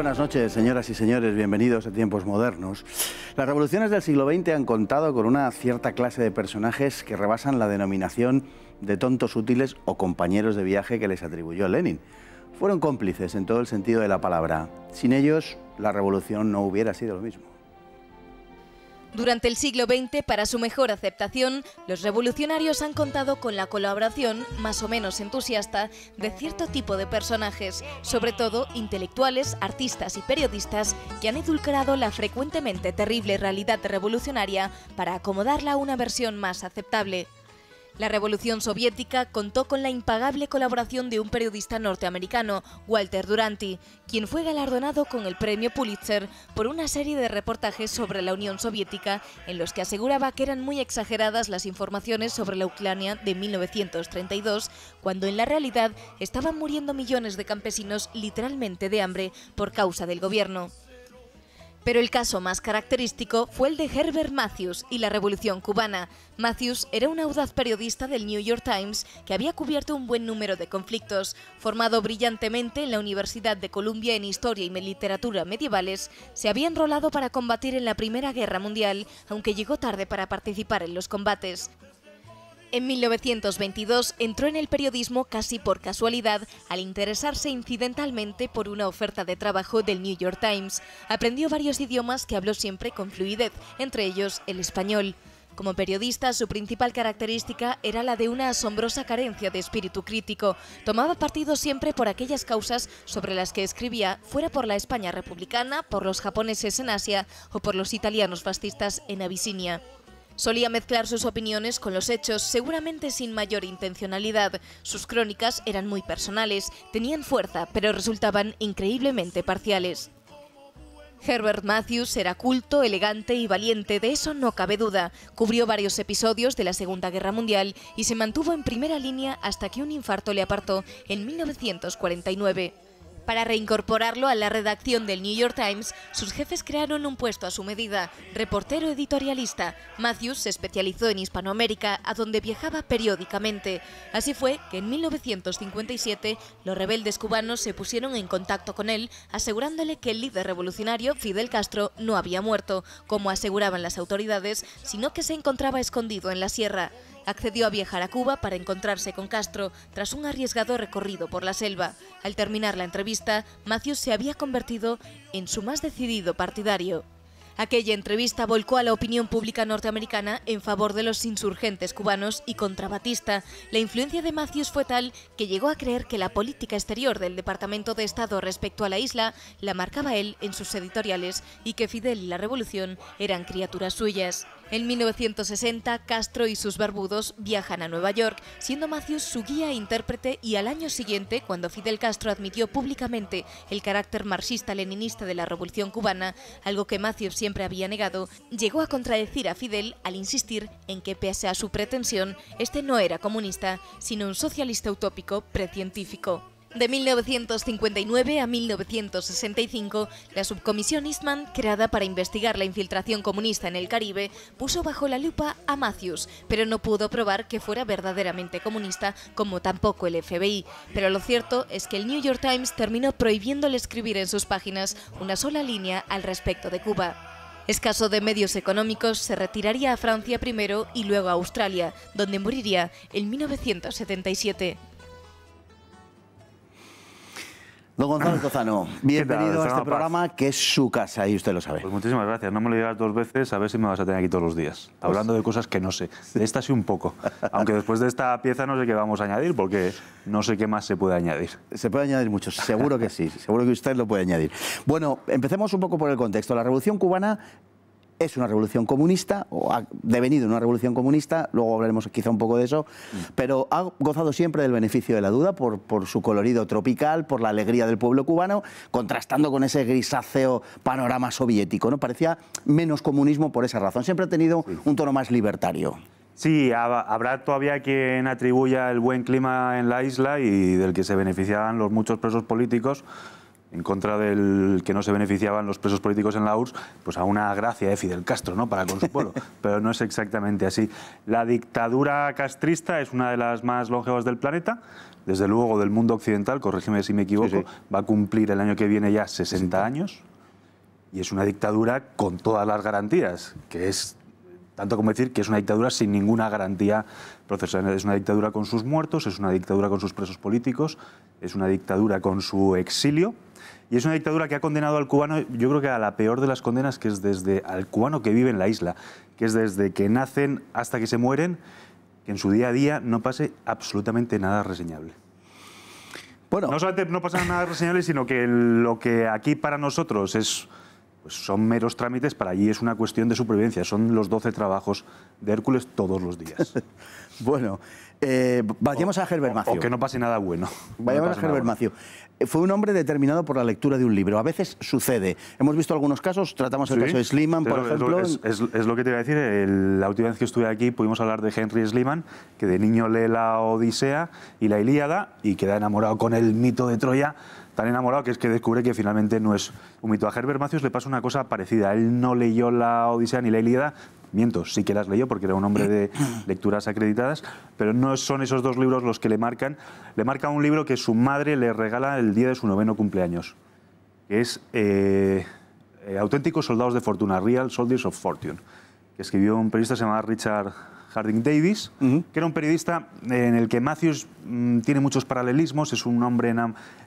buenas noches, señoras y señores. Bienvenidos a Tiempos Modernos. Las revoluciones del siglo XX han contado con una cierta clase de personajes que rebasan la denominación de tontos útiles o compañeros de viaje que les atribuyó Lenin. Fueron cómplices en todo el sentido de la palabra. Sin ellos, la revolución no hubiera sido lo mismo. Durante el siglo XX, para su mejor aceptación, los revolucionarios han contado con la colaboración, más o menos entusiasta, de cierto tipo de personajes, sobre todo intelectuales, artistas y periodistas, que han edulcorado la frecuentemente terrible realidad revolucionaria para acomodarla a una versión más aceptable. La revolución soviética contó con la impagable colaboración de un periodista norteamericano, Walter Duranti, quien fue galardonado con el premio Pulitzer por una serie de reportajes sobre la Unión Soviética en los que aseguraba que eran muy exageradas las informaciones sobre la Ucrania de 1932, cuando en la realidad estaban muriendo millones de campesinos literalmente de hambre por causa del gobierno. Pero el caso más característico fue el de Herbert Matthews y la Revolución cubana. Matthews era un audaz periodista del New York Times que había cubierto un buen número de conflictos. Formado brillantemente en la Universidad de Columbia en Historia y Literatura Medievales, se había enrolado para combatir en la Primera Guerra Mundial, aunque llegó tarde para participar en los combates. En 1922 entró en el periodismo casi por casualidad al interesarse incidentalmente por una oferta de trabajo del New York Times. Aprendió varios idiomas que habló siempre con fluidez, entre ellos el español. Como periodista, su principal característica era la de una asombrosa carencia de espíritu crítico. Tomaba partido siempre por aquellas causas sobre las que escribía, fuera por la España republicana, por los japoneses en Asia o por los italianos fascistas en Abisinia. Solía mezclar sus opiniones con los hechos, seguramente sin mayor intencionalidad. Sus crónicas eran muy personales, tenían fuerza, pero resultaban increíblemente parciales. Herbert Matthews era culto, elegante y valiente, de eso no cabe duda. Cubrió varios episodios de la Segunda Guerra Mundial y se mantuvo en primera línea hasta que un infarto le apartó en 1949. Para reincorporarlo a la redacción del New York Times, sus jefes crearon un puesto a su medida, reportero editorialista. Matthews se especializó en Hispanoamérica, a donde viajaba periódicamente. Así fue que en 1957 los rebeldes cubanos se pusieron en contacto con él, asegurándole que el líder revolucionario, Fidel Castro, no había muerto, como aseguraban las autoridades, sino que se encontraba escondido en la sierra accedió a viajar a Cuba para encontrarse con Castro tras un arriesgado recorrido por la selva. Al terminar la entrevista, Macius se había convertido en su más decidido partidario. Aquella entrevista volcó a la opinión pública norteamericana en favor de los insurgentes cubanos y contra Batista. La influencia de Macius fue tal que llegó a creer que la política exterior del Departamento de Estado respecto a la isla la marcaba él en sus editoriales y que Fidel y la revolución eran criaturas suyas. En 1960, Castro y sus barbudos viajan a Nueva York, siendo Macios su guía e intérprete y al año siguiente, cuando Fidel Castro admitió públicamente el carácter marxista-leninista de la Revolución cubana, algo que Macios siempre había negado, llegó a contradecir a Fidel al insistir en que pese a su pretensión, este no era comunista, sino un socialista utópico precientífico. De 1959 a 1965, la subcomisión Eastman, creada para investigar la infiltración comunista en el Caribe, puso bajo la lupa a Matthews, pero no pudo probar que fuera verdaderamente comunista, como tampoco el FBI. Pero lo cierto es que el New York Times terminó prohibiéndole escribir en sus páginas una sola línea al respecto de Cuba. Escaso de medios económicos, se retiraría a Francia primero y luego a Australia, donde moriría en 1977. Don Gonzalo Cozano, bienvenido a este programa que es su casa y usted lo sabe. Pues muchísimas gracias. No me lo digas dos veces, a ver si me vas a tener aquí todos los días. Pues Hablando de cosas que no sé. De esta sí un poco. Aunque después de esta pieza no sé qué vamos a añadir porque no sé qué más se puede añadir. Se puede añadir mucho, seguro que sí. seguro que usted lo puede añadir. Bueno, empecemos un poco por el contexto. La Revolución Cubana es una revolución comunista, o ha devenido una revolución comunista, luego hablaremos quizá un poco de eso, mm. pero ha gozado siempre del beneficio de la duda por, su colorido tropical, por la alegría del pueblo cubano, contrastando con ese grisáceo panorama soviético. ¿no? Parecía menos comunismo por esa razón, siempre ha tenido un tono más libertario. Sí, habrá todavía quien atribuya el buen clima en la isla y del que se beneficiaban los muchos presos políticos en contra del que no se beneficiaban los presos políticos en la URSS, pues a una gracia de Fidel Castro, ¿no? Para con su pueblo. Pero no es exactamente así. La dictadura castrista es una de las más longevas del planeta, desde luego del mundo occidental, corrígeme si me equivoco, va a cumplir el año que viene ya 60 años. Y es una dictadura con todas las garantías, que es tanto como decir que es una dictadura sin ninguna garantía procesal. Es una dictadura con sus muertos, es una dictadura con sus presos políticos, es una dictadura con su exilio, y es una dictadura que ha condenado al cubano, yo creo que a la peor de las condenas, que es desde al cubano que vive en la isla, que es desde que nacen hasta que se mueren, que en su día a día no pase absolutamente nada reseñable. Bueno. No solamente no pasa nada reseñable, sino que lo que aquí para nosotros es pues son meros trámites, para allí es una cuestión de supervivencia, son los 12 trabajos de Hércules todos los días. bueno, eh, vayamos a Gerber Macio. O, que no pase nada bueno. Vayamos a Gerber Macio. Eh, fue un hombre determinado por la lectura de un libro. A veces sucede. Hemos visto algunos casos, tratamos el caso de Sliman, por ejemplo. es, lo que te iba a decir. la última vez que estuve aquí pudimos hablar de Henry Sliman, que de niño lee la Odisea y la Ilíada y queda enamorado con el mito de Troya tan enamorado que es que descubre que finalmente no es un mito. A Herbert Macius le pasa una cosa parecida. Él no leyó la Odisea ni la Ilíada, miento, sí que las leyó porque era un hombre de lecturas acreditadas, pero no son esos dos libros los que le marcan. Le marca un libro que su madre le regala el día de su noveno cumpleaños, que es eh, eh, Auténticos Soldados de Fortuna, Real Soldiers of Fortune, que escribió un periodista llamado Richard Harding Davis, que era un periodista eh, en el que Matthews mm, tiene muchos paralelismos, es un hombre,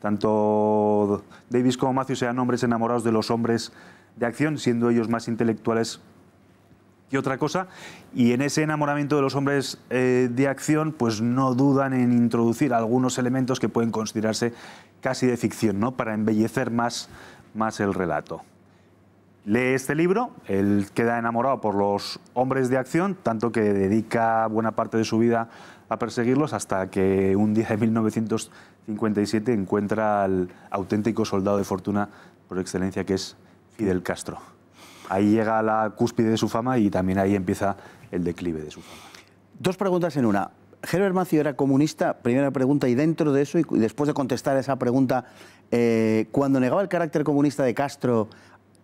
tanto Davis como Matthews eran hombres enamorados de los hombres de acción, siendo ellos más intelectuales que otra cosa, y en ese enamoramiento de los hombres eh, de acción, pues no dudan en introducir algunos elementos que pueden considerarse casi de ficción, ¿no? para embellecer más el relato lee este libro, él queda enamorado por los hombres de acción, tanto que dedica buena parte de su vida a perseguirlos hasta que un día de 1957 encuentra al auténtico soldado de fortuna por excelencia que es Fidel Castro. Ahí llega la cúspide de su fama y también ahí empieza el declive de su fama. Dos preguntas en una. Gerber Macio era comunista, primera pregunta, y dentro de eso, y después de contestar esa pregunta, eh, cuando negaba el carácter comunista de Castro,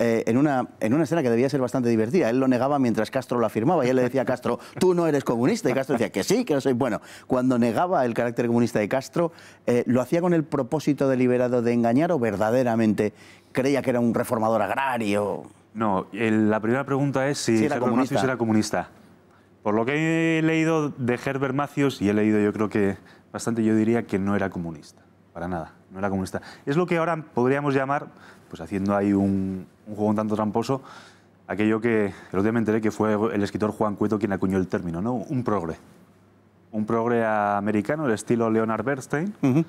eh, en, una, en una escena que debía ser bastante divertida. Él lo negaba mientras Castro lo afirmaba y él le decía a Castro, tú no eres comunista. Y Castro decía que sí, que no soy. Bueno, cuando negaba el carácter comunista de Castro, eh, ¿lo hacía con el propósito deliberado de engañar o verdaderamente creía que era un reformador agrario? No, la primera pregunta es si, era, comunista. era comunista. Por lo que he leído de Herbert Macios, y he leído yo creo que bastante, yo diría que no era comunista, para nada, no era comunista. Es lo que ahora podríamos llamar, pues haciendo ahí un, un juego un tanto tramposo, aquello que el otro día me enteré que fue el escritor Juan Cueto quien acuñó el término, ¿no? Un progre. Un progre americano, el estilo Leonard Bernstein. Uh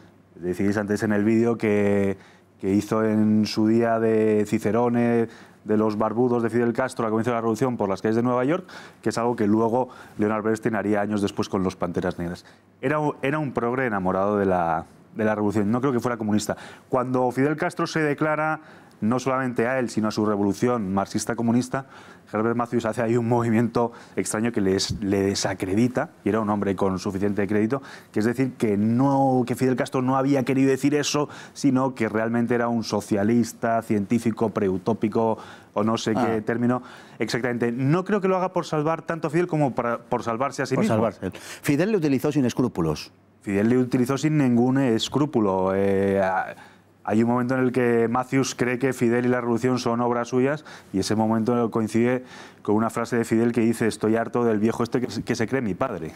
antes en el vídeo que, que, hizo en su día de Cicerone, de los barbudos de Fidel Castro la comienzo de la revolución por las calles de Nueva York, que es algo que luego Leonard Bernstein haría años después con los Panteras Negras. Era, era un progre enamorado de la, de la revolución, no creo que fuera comunista. Cuando Fidel Castro se declara no solamente a él, sino a su revolución marxista-comunista, Herbert Matthews hace ahí un movimiento extraño que le desacredita, y era un hombre con suficiente crédito, que es decir, que, no, que Fidel Castro no había querido decir eso, sino que realmente era un socialista, científico, preutópico, o no sé qué ah. término exactamente. No creo que lo haga por salvar tanto a Fidel como por salvarse a sí mismo. Fidel le utilizó sin escrúpulos. Fidel le utilizó sin ningún escrúpulo. Eh, hay un momento en el que Macius cree que Fidel y la revolución son obras suyas y ese momento coincide con una frase de Fidel que dice estoy harto del viejo este que se cree mi padre.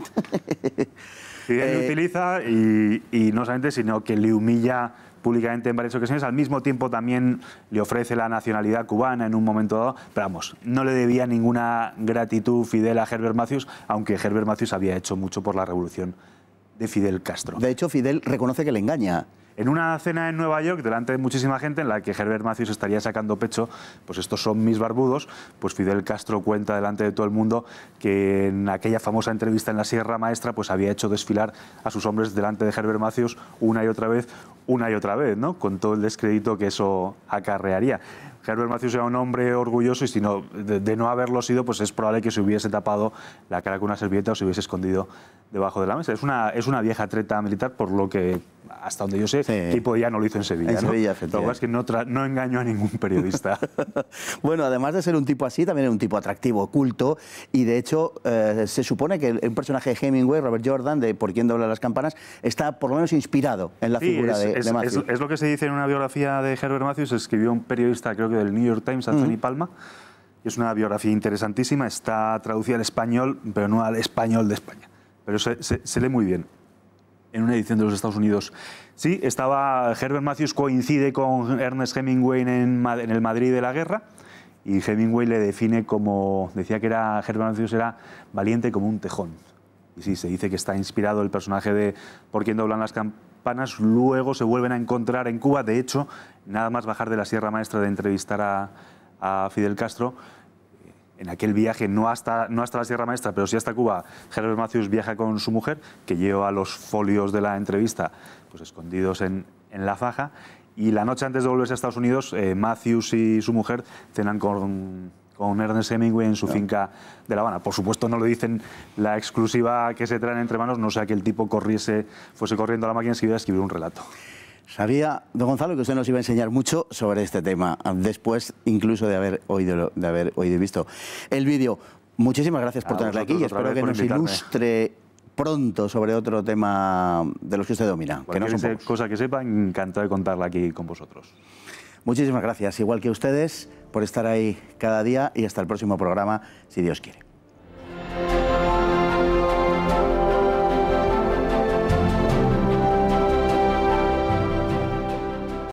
Fidel lo eh. utiliza y, no solamente, sino que le humilla públicamente en varias ocasiones, al mismo tiempo también le ofrece la nacionalidad cubana en un momento dado, pero vamos, no le debía ninguna gratitud Fidel a Herbert Macius, aunque Herbert Macius había hecho mucho por la revolución de Fidel Castro. De hecho, Fidel reconoce que le engaña en una cena en Nueva York, delante de muchísima gente, en la que Herbert Macios estaría sacando pecho, pues estos son mis barbudos, pues Fidel Castro cuenta delante de todo el mundo que en aquella famosa entrevista en la Sierra Maestra, pues había hecho desfilar a sus hombres delante de Herbert Macios una y otra vez, una y otra vez, ¿no? Con todo el descrédito que eso acarrearía. Herbert Macius era un hombre orgulloso y si no, de, no haberlo sido, pues es probable que se hubiese tapado la cara con una servilleta o se hubiese escondido debajo de la mesa. Es una, es una vieja treta militar por lo que hasta donde yo sé, Tipo ya no lo hizo en Sevilla. ¿no? Lo que es que no, no engaño a ningún periodista. bueno, además de ser un tipo así, también es un tipo atractivo, culto, y de hecho eh, se supone que el personaje de Hemingway, Robert Jordan, de Por quién doblan las campanas, está por lo menos inspirado en la figura de, es, Es, lo que se dice en una biografía de Herbert Matthews, escribió un periodista, creo que del New York Times, Anthony Palma, es una biografía interesantísima, está traducida al español, pero no al español de España. Pero se lee muy bien en una edición de los Estados Unidos. Sí, estaba Herbert Matthews coincide con Ernest Hemingway en, en el Madrid de la guerra y Hemingway le define como decía que era Herbert Matthews era valiente como un tejón. Y sí, se dice que está inspirado el personaje de Por quién doblan las campanas, luego se vuelven a encontrar en Cuba, de hecho, nada más bajar de la Sierra Maestra de entrevistar a, a Fidel Castro, en aquel viaje, no hasta, no hasta la Sierra Maestra, pero sí hasta Cuba, Herbert Matthews viaja con su mujer, que lleva los folios de la entrevista pues, escondidos en, la faja. Y la noche antes de volverse a Estados Unidos, eh, Matthews y su mujer cenan con, Ernest Hemingway en su ah. finca de La Habana. Por supuesto, no le dicen la exclusiva que se traen entre manos, no sea que el tipo corriese, fuese corriendo a la máquina y escribiera escribir un relato. Sabía, don Gonzalo, que usted nos iba a enseñar mucho sobre este tema, después incluso de haber oído, de haber oído y visto el vídeo. Muchísimas gracias por tenerla aquí y espero que nos ilustre pronto sobre otro tema de los que usted domina. Que no son cosa que sepa, encantado de contarla aquí con vosotros. Muchísimas gracias, igual que ustedes, por estar ahí cada día y hasta el próximo programa, si Dios quiere.